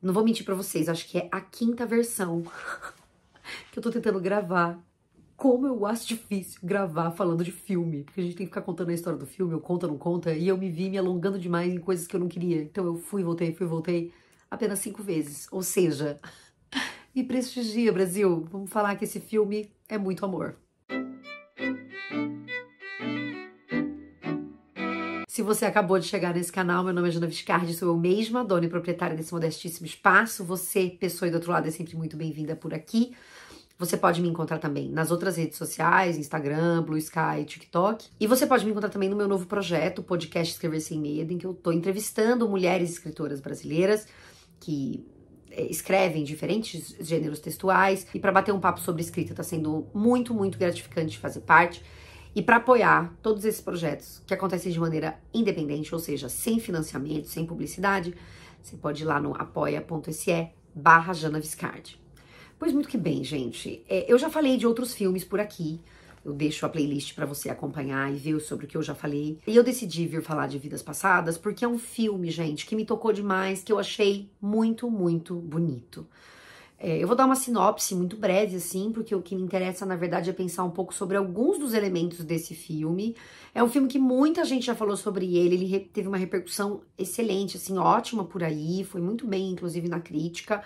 Não vou mentir pra vocês, acho que é a quinta versão que eu tô tentando gravar. Como eu acho difícil gravar falando de filme, porque a gente tem que ficar contando a história do filme, eu conta, não conta, e eu me vi me alongando demais em coisas que eu não queria. Então eu fui, voltei, fui, voltei apenas cinco vezes. Ou seja, me prestigia, Brasil. Vamos falar que esse filme é muito amor. Se você acabou de chegar nesse canal, meu nome é Jana Viscardi, sou eu mesma, dona e proprietária desse modestíssimo espaço. Você, pessoa do outro lado, é sempre muito bem-vinda por aqui. Você pode me encontrar também nas outras redes sociais, Instagram, Blue Sky, TikTok. E você pode me encontrar também no meu novo projeto, podcast Escrever Sem Medo, em que eu estou entrevistando mulheres escritoras brasileiras que é, escrevem diferentes gêneros textuais. E para bater um papo sobre escrita está sendo muito, muito gratificante fazer parte. E para apoiar todos esses projetos que acontecem de maneira independente, ou seja, sem financiamento, sem publicidade, você pode ir lá no apoia.se barra Jana Viscardi. Pois muito que bem, gente. É, eu já falei de outros filmes por aqui. Eu deixo a playlist para você acompanhar e ver sobre o que eu já falei. E eu decidi vir falar de Vidas Passadas porque é um filme, gente, que me tocou demais, que eu achei muito, muito bonito. É, eu vou dar uma sinopse muito breve, assim, porque o que me interessa, na verdade, é pensar um pouco sobre alguns dos elementos desse filme. É um filme que muita gente já falou sobre ele, ele teve uma repercussão excelente, assim, ótima por aí, foi muito bem, inclusive, na crítica.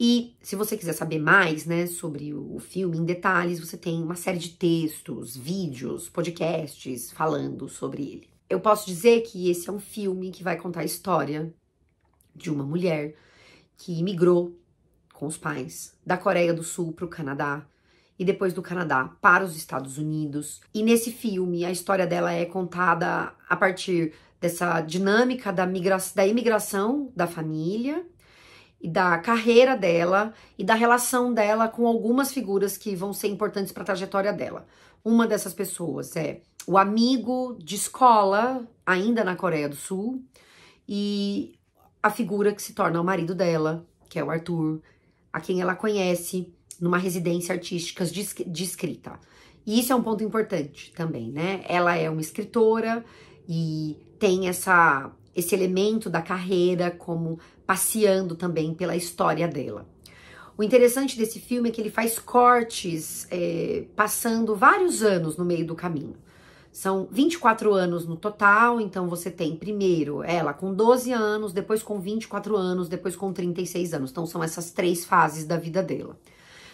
E se você quiser saber mais, né, sobre o filme em detalhes, você tem uma série de textos, vídeos, podcasts falando sobre ele. Eu posso dizer que esse é um filme que vai contar a história de uma mulher que imigrou com os pais, da Coreia do Sul para o Canadá e depois do Canadá para os Estados Unidos. E nesse filme, a história dela é contada a partir dessa dinâmica da, migra da imigração da família e da carreira dela e da relação dela com algumas figuras que vão ser importantes para a trajetória dela. Uma dessas pessoas é o amigo de escola, ainda na Coreia do Sul, e a figura que se torna o marido dela, que é o Arthur, a quem ela conhece numa residência artística de escrita. E isso é um ponto importante também, né? Ela é uma escritora e tem essa, esse elemento da carreira como passeando também pela história dela. O interessante desse filme é que ele faz cortes é, passando vários anos no meio do caminho. São 24 anos no total, então você tem primeiro ela com 12 anos, depois com 24 anos, depois com 36 anos. Então são essas três fases da vida dela.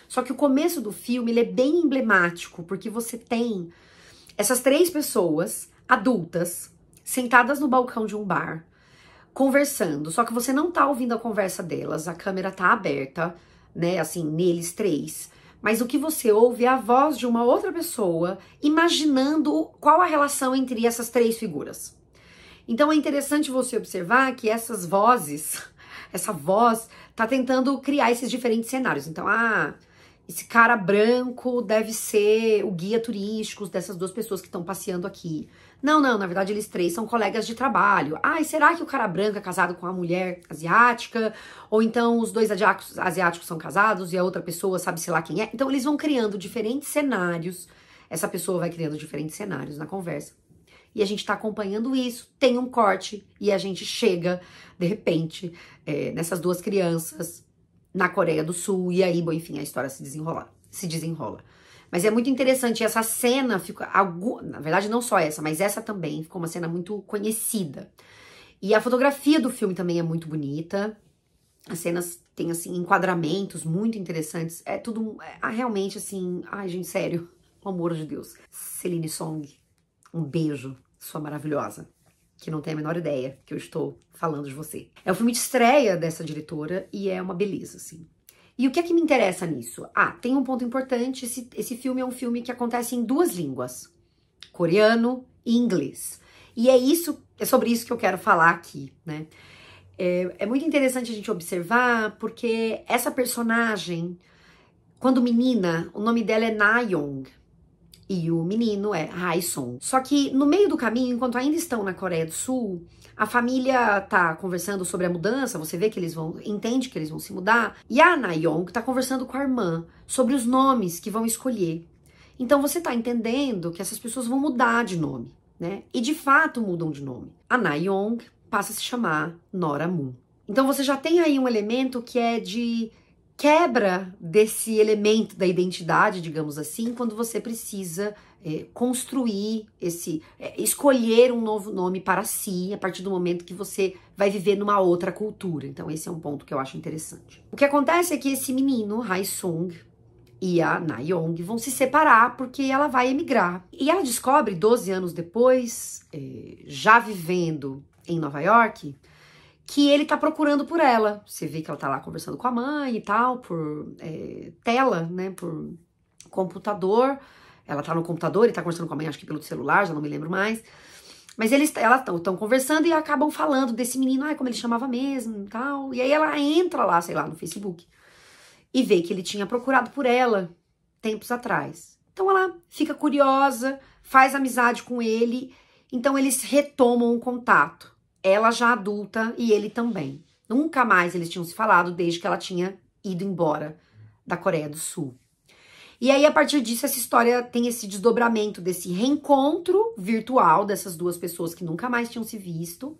Só que o começo do filme é bem emblemático, porque você tem essas três pessoas adultas sentadas no balcão de um bar, conversando. Só que você não tá ouvindo a conversa delas, a câmera tá aberta, né, assim, neles três mas o que você ouve é a voz de uma outra pessoa imaginando qual a relação entre essas três figuras. Então é interessante você observar que essas vozes, essa voz, está tentando criar esses diferentes cenários. Então, ah, esse cara branco deve ser o guia turístico dessas duas pessoas que estão passeando aqui. Não, não, na verdade eles três são colegas de trabalho. Ai, será que o cara branco é casado com a mulher asiática? Ou então os dois asiáticos são casados e a outra pessoa sabe-se lá quem é? Então eles vão criando diferentes cenários. Essa pessoa vai criando diferentes cenários na conversa. E a gente tá acompanhando isso, tem um corte e a gente chega, de repente, é, nessas duas crianças na Coreia do Sul. E aí, bom, enfim, a história se desenrola. Se desenrola. Mas é muito interessante, essa cena ficou. Na verdade, não só essa, mas essa também ficou uma cena muito conhecida. E a fotografia do filme também é muito bonita. As cenas têm, assim, enquadramentos muito interessantes. É tudo é, realmente, assim... Ai, gente, sério. o amor de Deus. Celine Song, um beijo. Sua maravilhosa. Que não tem a menor ideia que eu estou falando de você. É o filme de estreia dessa diretora e é uma beleza, assim. E o que é que me interessa nisso? Ah, tem um ponto importante: esse, esse filme é um filme que acontece em duas línguas, coreano e inglês. E é isso, é sobre isso que eu quero falar aqui, né? É, é muito interessante a gente observar porque essa personagem, quando menina, o nome dela é Na Young, e o menino é Raison. Só que no meio do caminho, enquanto ainda estão na Coreia do Sul, a família tá conversando sobre a mudança, você vê que eles vão, entende que eles vão se mudar, e a Nayong tá conversando com a irmã sobre os nomes que vão escolher. Então você tá entendendo que essas pessoas vão mudar de nome, né? E de fato mudam de nome. A Nayong passa a se chamar Nora Moon. Então você já tem aí um elemento que é de quebra desse elemento da identidade, digamos assim, quando você precisa é, construir esse, é, escolher um novo nome para si a partir do momento que você vai viver numa outra cultura. Então esse é um ponto que eu acho interessante. O que acontece é que esse menino, Sung e a Na vão se separar porque ela vai emigrar. E ela descobre, 12 anos depois, eh, já vivendo em Nova York, que ele tá procurando por ela. Você vê que ela tá lá conversando com a mãe e tal, por é, tela, né, por computador. Ela tá no computador e tá conversando com a mãe, acho que pelo celular, já não me lembro mais. Mas eles estão conversando e acabam falando desse menino, ah, como ele chamava mesmo e tal. E aí ela entra lá, sei lá, no Facebook e vê que ele tinha procurado por ela tempos atrás. Então ela fica curiosa, faz amizade com ele, então eles retomam o contato ela já adulta e ele também. Nunca mais eles tinham se falado desde que ela tinha ido embora da Coreia do Sul. E aí, a partir disso, essa história tem esse desdobramento desse reencontro virtual dessas duas pessoas que nunca mais tinham se visto.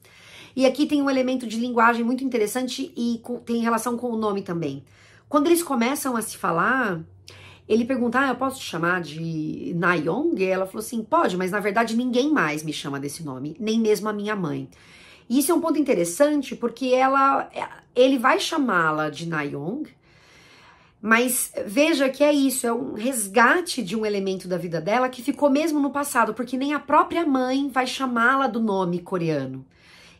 E aqui tem um elemento de linguagem muito interessante e tem relação com o nome também. Quando eles começam a se falar, ele pergunta: Ah, eu posso te chamar de Nayong? E ela falou assim: Pode, mas na verdade ninguém mais me chama desse nome, nem mesmo a minha mãe. E isso é um ponto interessante porque ela, é, ele vai chamá-la de Nayong, mas veja que é isso, é um resgate de um elemento da vida dela que ficou mesmo no passado, porque nem a própria mãe vai chamá-la do nome coreano.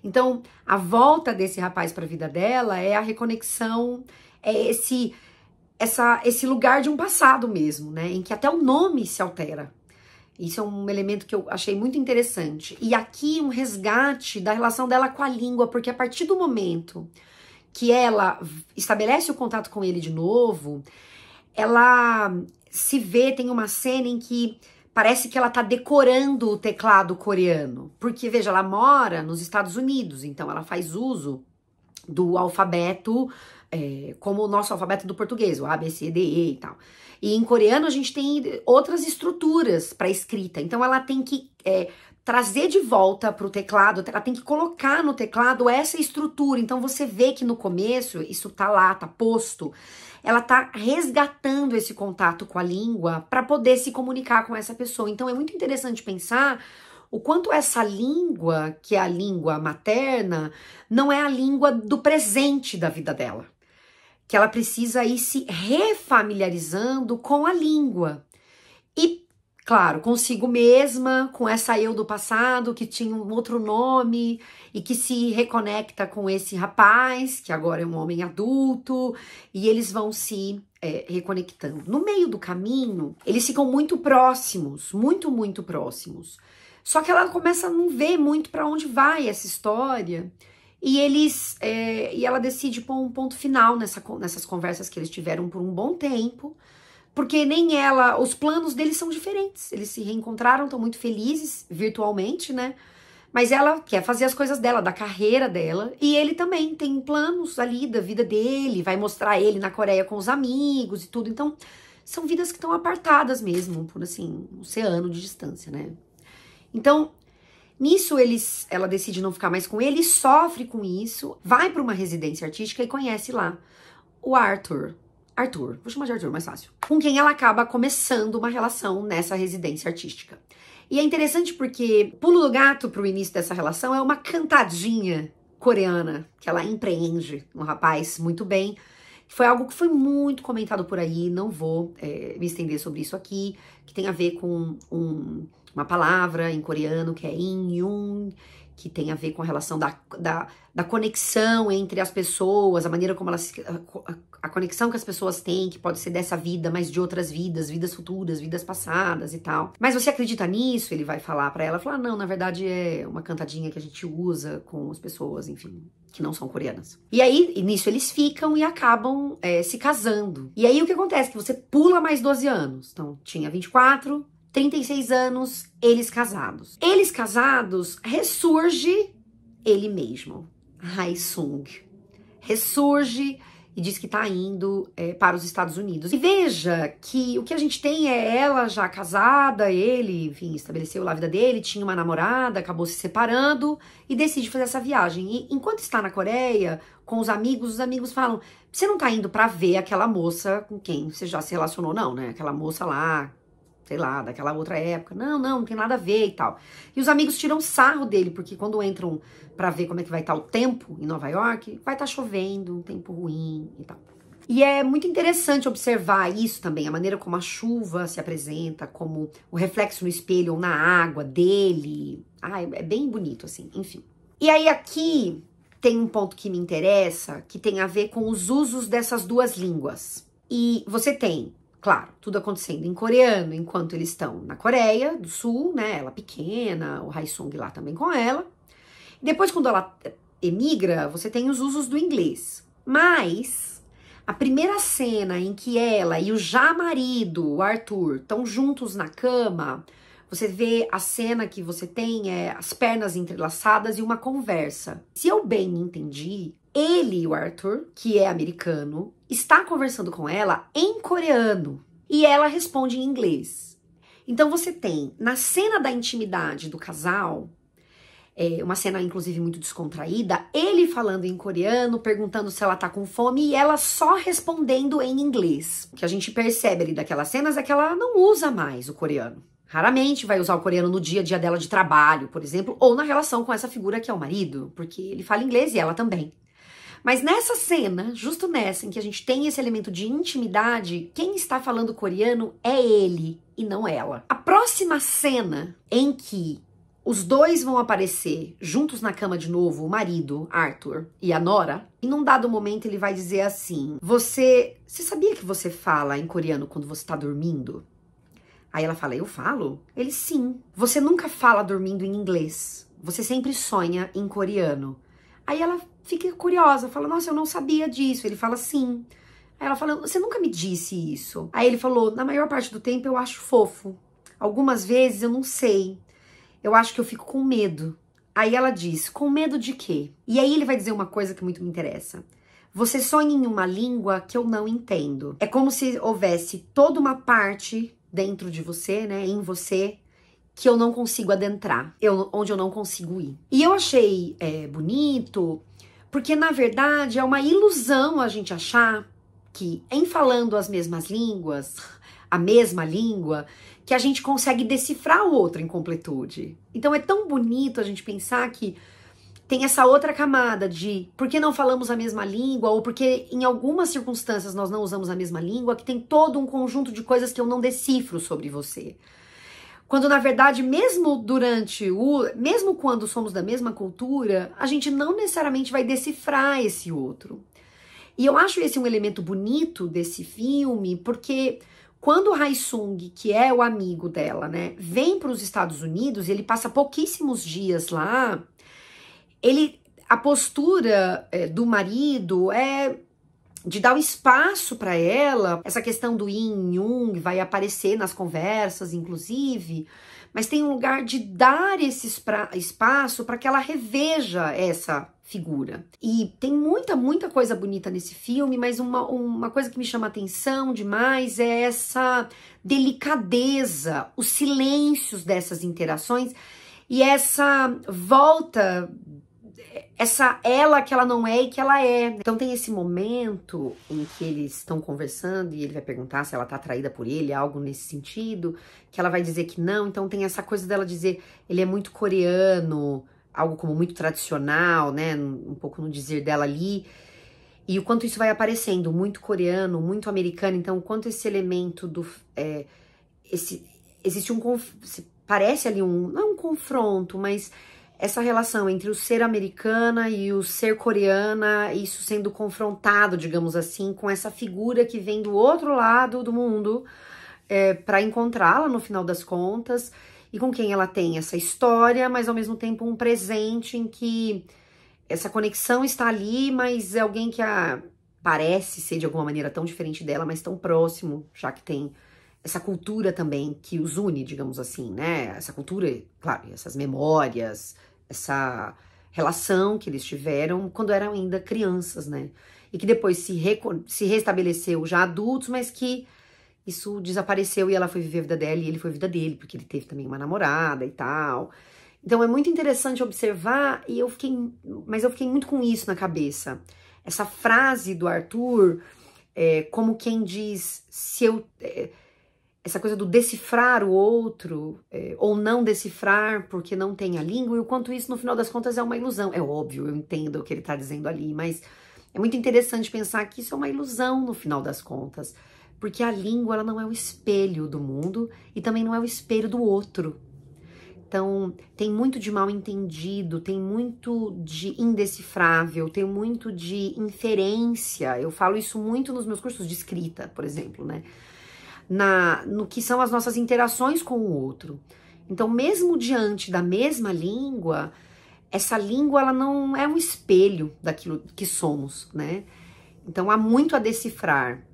Então, a volta desse rapaz para a vida dela é a reconexão, é esse essa, esse lugar de um passado mesmo, né, em que até o nome se altera. Isso é um elemento que eu achei muito interessante. E aqui um resgate da relação dela com a língua, porque a partir do momento que ela estabelece o contato com ele de novo, ela se vê, tem uma cena em que parece que ela tá decorando o teclado coreano. Porque, veja, ela mora nos Estados Unidos, então ela faz uso do alfabeto é, como o nosso alfabeto do português, o A, B, C, D, E e tal. E em coreano a gente tem outras estruturas para escrita, então ela tem que é, trazer de volta para o teclado, ela tem que colocar no teclado essa estrutura. Então você vê que no começo isso tá lá, tá posto. Ela tá resgatando esse contato com a língua para poder se comunicar com essa pessoa. Então é muito interessante pensar o quanto essa língua, que é a língua materna, não é a língua do presente da vida dela que ela precisa ir se refamiliarizando com a língua. E, claro, consigo mesma, com essa eu do passado que tinha um outro nome e que se reconecta com esse rapaz, que agora é um homem adulto, e eles vão se é, reconectando. No meio do caminho, eles ficam muito próximos, muito, muito próximos. Só que ela começa a não ver muito para onde vai essa história. E eles é, e ela decide pôr um ponto final nessa, nessas conversas que eles tiveram por um bom tempo, porque nem ela, os planos deles são diferentes. Eles se reencontraram, estão muito felizes virtualmente, né? Mas ela quer fazer as coisas dela, da carreira dela, e ele também tem planos ali da vida dele, vai mostrar ele na Coreia com os amigos e tudo. Então, são vidas que estão apartadas mesmo, por assim, um oceano de distância, né? Então, Nisso, eles, ela decide não ficar mais com ele, sofre com isso, vai para uma residência artística e conhece lá o Arthur. Arthur, vou chamar de Arthur, mais fácil. Com quem ela acaba começando uma relação nessa residência artística. E é interessante porque pulo do gato pro início dessa relação é uma cantadinha coreana que ela empreende um rapaz muito bem foi algo que foi muito comentado por aí, não vou é, me estender sobre isso aqui, que tem a ver com um, uma palavra em coreano que é in-yung, que tem a ver com a relação da, da, da, conexão entre as pessoas, a maneira como elas. A, a, conexão que as pessoas têm, que pode ser dessa vida, mas de outras vidas, vidas futuras, vidas passadas e tal. Mas você acredita nisso? Ele vai falar para ela, falar, não, na verdade é uma cantadinha que a gente usa com as pessoas, enfim, que não são coreanas. E aí, nisso eles ficam e acabam é, se casando. E aí o que acontece? Que você pula mais 12 anos. Então, tinha 24, 36 anos, eles casados. Eles casados, ressurge ele mesmo, Haesung. Ressurge e diz que está indo é, para os Estados Unidos. E veja que o que a gente tem é ela já casada, ele, enfim, estabeleceu lá a vida dele, tinha uma namorada, acabou se separando e decide fazer essa viagem. E enquanto está na Coreia, com os amigos, os amigos falam: você não está indo para ver aquela moça com quem você já se relacionou, não, né? Aquela moça lá sei lá, daquela outra época. Não, não, não tem nada a ver e tal. E os amigos tiram sarro dele, porque quando entram para ver como é que vai estar tá o tempo em Nova York, vai estar tá chovendo, um tempo ruim e tal. E é muito interessante observar isso também, a maneira como a chuva se apresenta, como o reflexo no espelho ou na água dele. Ah, é bem bonito, assim, enfim. E aí aqui tem um ponto que me interessa, que tem a ver com os usos dessas duas línguas. E você tem claro, tudo acontecendo em coreano enquanto eles estão na Coreia do Sul, né? Ela pequena, o Sung lá também com ela. Depois, quando ela emigra, você tem os usos do inglês. Mas a primeira cena em que ela e o já marido, o Arthur, estão juntos na cama, você vê a cena que você tem é as pernas entrelaçadas e uma conversa. Se eu bem entendi, ele, o Arthur, que é americano, está conversando com ela em coreano e ela responde em inglês. Então você tem na cena da intimidade do casal, é, uma cena inclusive muito descontraída, ele falando em coreano, perguntando se ela tá com fome e ela só respondendo em inglês. O que a gente percebe ali daquelas cenas é que ela não usa mais o coreano. Raramente vai usar o coreano no dia a dia dela de trabalho, por exemplo, ou na relação com essa figura que é o marido, porque ele fala inglês e ela também. Mas nessa cena, justo nessa, em que a gente tem esse elemento de intimidade, quem está falando coreano é ele e não ela. A próxima cena em que os dois vão aparecer juntos na cama de novo, o marido, Arthur, e a Nora. E num dado momento ele vai dizer assim: Você. Você sabia que você fala em coreano quando você tá dormindo? Aí ela fala: Eu falo? Ele sim. Você nunca fala dormindo em inglês. Você sempre sonha em coreano. Aí ela fica curiosa, fala: Nossa, eu não sabia disso. Ele fala: Sim. Aí ela fala: Você nunca me disse isso. Aí ele falou: Na maior parte do tempo eu acho fofo. Algumas vezes eu não sei. Eu acho que eu fico com medo. Aí ela diz: Com medo de quê? E aí ele vai dizer uma coisa que muito me interessa. Você sonha em uma língua que eu não entendo. É como se houvesse toda uma parte dentro de você, né, em você, que eu não consigo adentrar, eu, onde eu não consigo ir. E eu achei é, bonito, porque na verdade é uma ilusão a gente achar que em falando as mesmas línguas, a mesma língua, que a gente consegue decifrar o outro em completude. Então é tão bonito a gente pensar que tem essa outra camada de por que não falamos a mesma língua ou porque em algumas circunstâncias nós não usamos a mesma língua, que tem todo um conjunto de coisas que eu não decifro sobre você. Quando na verdade, mesmo durante o, mesmo quando somos da mesma cultura, a gente não necessariamente vai decifrar esse outro. E eu acho esse um elemento bonito desse filme, porque quando Sung, que é o amigo dela, né, vem para os Estados Unidos, ele passa pouquíssimos dias lá. Ele a postura é, do marido é de dar o espaço para ela. Essa questão do yin yang vai aparecer nas conversas, inclusive, mas tem um lugar de dar esse espaço para que ela reveja essa figura. E tem muita, muita coisa bonita nesse filme, mas uma, uma coisa que me chama atenção demais é essa delicadeza, os silêncios dessas interações e essa volta essa ela que ela não é e que ela é. Então tem esse momento em que eles estão conversando e ele vai perguntar se ela tá atraída por ele, algo nesse sentido, que ela vai dizer que não. Então tem essa coisa dela dizer, ele é muito coreano, algo como muito tradicional, né, um pouco no dizer dela ali. E o quanto isso vai aparecendo, muito coreano, muito americano, então o quanto esse elemento do é, esse existe um parece ali um não é um confronto, mas essa relação entre o ser americana e o ser coreana, isso sendo confrontado, digamos assim, com essa figura que vem do outro lado do mundo é, para encontrá-la no final das contas e com quem ela tem essa história, mas ao mesmo tempo um presente em que essa conexão está ali, mas é alguém que a, parece ser de alguma maneira tão diferente dela, mas tão próximo, já que tem essa cultura também que os une, digamos assim, né? Essa cultura, claro, essas memórias, essa relação que eles tiveram quando eram ainda crianças, né? E que depois se, se restabeleceu já adultos, mas que isso desapareceu e ela foi viver a vida dela e ele foi a vida dele, porque ele teve também uma namorada e tal. Então é muito interessante observar e eu fiquei, mas eu fiquei muito com isso na cabeça. Essa frase do Arthur, é, como quem diz, se eu, é, essa coisa do decifrar o outro é, ou não decifrar porque não tem a língua, e o quanto isso, no final das contas, é uma ilusão. É óbvio, eu entendo o que ele está dizendo ali, mas é muito interessante pensar que isso é uma ilusão, no final das contas, porque a língua ela não é o espelho do mundo e também não é o espelho do outro. Então, tem muito de mal entendido, tem muito de indecifrável, tem muito de inferência. Eu falo isso muito nos meus cursos de escrita, por exemplo, né? na, no que são as nossas interações com o outro. Então, mesmo diante da mesma língua, essa língua ela não é um espelho daquilo que somos, né? Então, há muito a decifrar.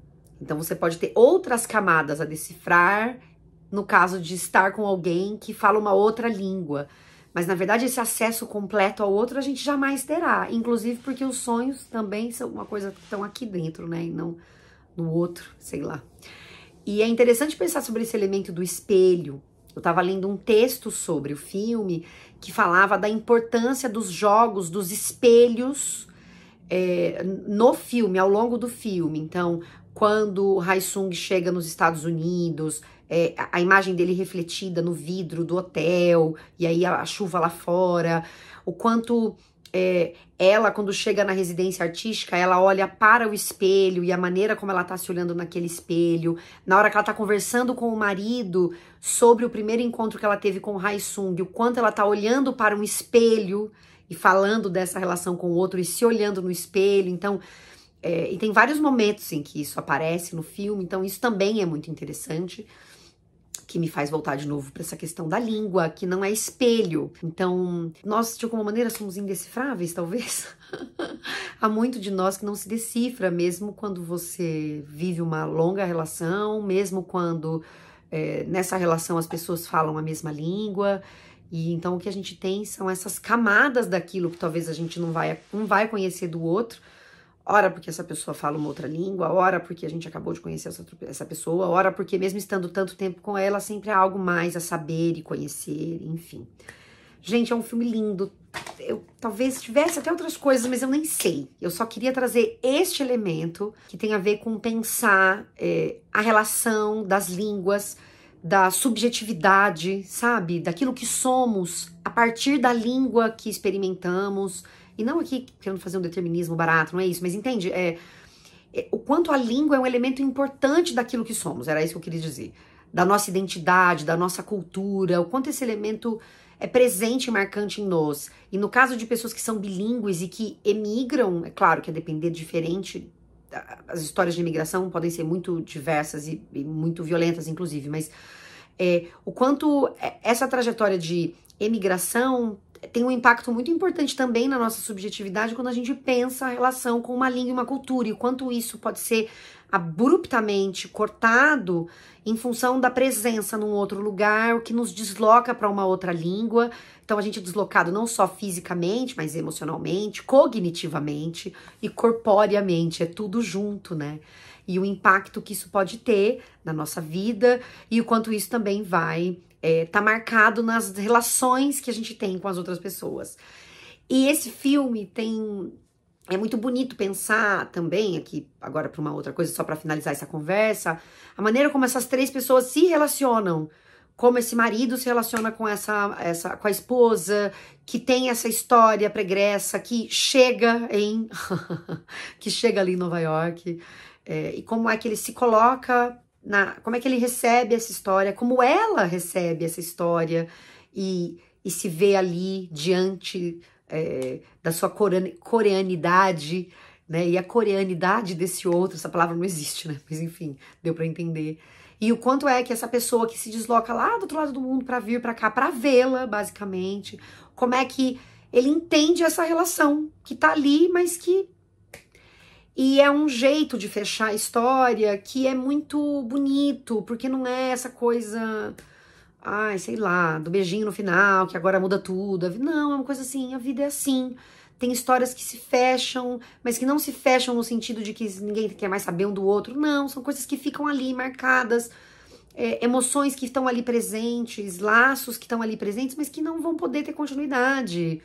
Então, você pode ter outras camadas a decifrar no caso de estar com alguém que fala uma outra língua. Mas na verdade, esse acesso completo ao outro a gente jamais terá. Inclusive porque os sonhos também são uma coisa que estão aqui dentro, né? E não no outro, sei lá. E é interessante pensar sobre esse elemento do espelho. Eu estava lendo um texto sobre o filme que falava da importância dos jogos, dos espelhos é, no filme, ao longo do filme. Então, quando Sung chega nos Estados Unidos, é, a imagem dele refletida no vidro do hotel, e aí a, a chuva lá fora, o quanto é, ela, quando chega na residência artística, ela olha para o espelho e a maneira como ela tá se olhando naquele espelho. Na hora que ela tá conversando com o marido sobre o primeiro encontro que ela teve com o Sung, o quanto ela tá olhando para um espelho e falando dessa relação com o outro e se olhando no espelho. Então, é, e tem vários momentos em que isso aparece no filme, então isso também é muito interessante que me faz voltar de novo para essa questão da língua, que não é espelho. Então, nós de alguma maneira somos indecifráveis, talvez. Há muito de nós que não se decifra, mesmo quando você vive uma longa relação, mesmo quando é, nessa relação as pessoas falam a mesma língua. E então o que a gente tem são essas camadas daquilo que talvez a gente não vai, não vai conhecer do outro Ora porque essa pessoa fala uma outra língua, ora porque a gente acabou de conhecer essa, essa pessoa, ora porque mesmo estando tanto tempo com ela, sempre há algo mais a saber e conhecer, enfim. Gente, é um filme lindo. Eu talvez tivesse até outras coisas, mas eu nem sei. Eu só queria trazer este elemento que tem a ver com pensar é, a relação das línguas, da subjetividade, sabe? Daquilo que somos a partir da língua que experimentamos, e não aqui querendo fazer um determinismo barato, não é isso, mas entende? É, é, o quanto a língua é um elemento importante daquilo que somos, era isso que eu queria dizer. Da nossa identidade, da nossa cultura, o quanto esse elemento é presente e marcante em nós. E no caso de pessoas que são bilíngues e que emigram, é claro que a é depender diferente, as histórias de imigração podem ser muito diversas e, e muito violentas, inclusive, mas é, o quanto é, essa trajetória de emigração, tem um impacto muito importante também na nossa subjetividade quando a gente pensa a relação com uma língua e uma cultura, e o quanto isso pode ser abruptamente cortado em função da presença num outro lugar, o que nos desloca para uma outra língua. Então a gente é deslocado não só fisicamente, mas emocionalmente, cognitivamente e corporeamente, é tudo junto, né? E o impacto que isso pode ter na nossa vida e o quanto isso também vai é, tá marcado nas relações que a gente tem com as outras pessoas. E esse filme tem. É muito bonito pensar também, aqui agora para uma outra coisa, só para finalizar essa conversa, a maneira como essas três pessoas se relacionam como esse marido se relaciona com essa, essa com a esposa que tem essa história pregressa que chega em que chega ali em Nova York é, e como é que ele se coloca na, como é que ele recebe essa história, como ela recebe essa história e, e se vê ali diante é, da sua coreanidade, né? E a coreanidade desse outro, essa palavra não existe, né? Mas enfim, deu para entender. E o quanto é que essa pessoa que se desloca lá do outro lado do mundo para vir para cá, para vê-la, basicamente, como é que ele entende essa relação que tá ali, mas que e é um jeito de fechar a história que é muito bonito, porque não é essa coisa, ai, sei lá, do beijinho no final, que agora muda tudo. Não, é uma coisa assim, a vida é assim. Tem histórias que se fecham, mas que não se fecham no sentido de que ninguém quer mais saber um do outro. Não, são coisas que ficam ali marcadas, é, emoções que estão ali presentes, laços que estão ali presentes, mas que não vão poder ter continuidade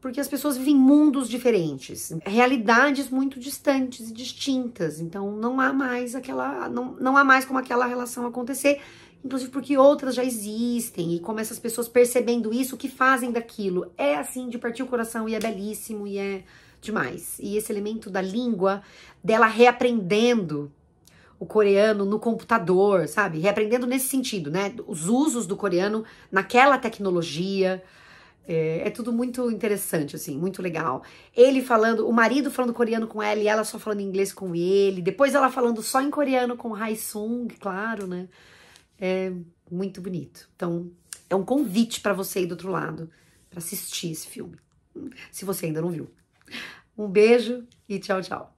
porque as pessoas vivem mundos diferentes, realidades muito distantes e distintas. Então não há mais aquela, não, não há mais como aquela relação acontecer, inclusive porque outras já existem e como essas pessoas percebendo isso, o que fazem daquilo é assim de partir o coração e é belíssimo e é demais. E esse elemento da língua dela reaprendendo o coreano no computador, sabe? Reaprendendo nesse sentido, né? Os usos do coreano naquela tecnologia é, é, tudo muito interessante, assim, muito legal. Ele falando, o marido falando coreano com ela e ela só falando inglês com ele. Depois ela falando só em coreano com Sung, claro, né? É muito bonito. Então, é um convite para você ir do outro lado, para assistir esse filme, se você ainda não viu. Um beijo e tchau, tchau.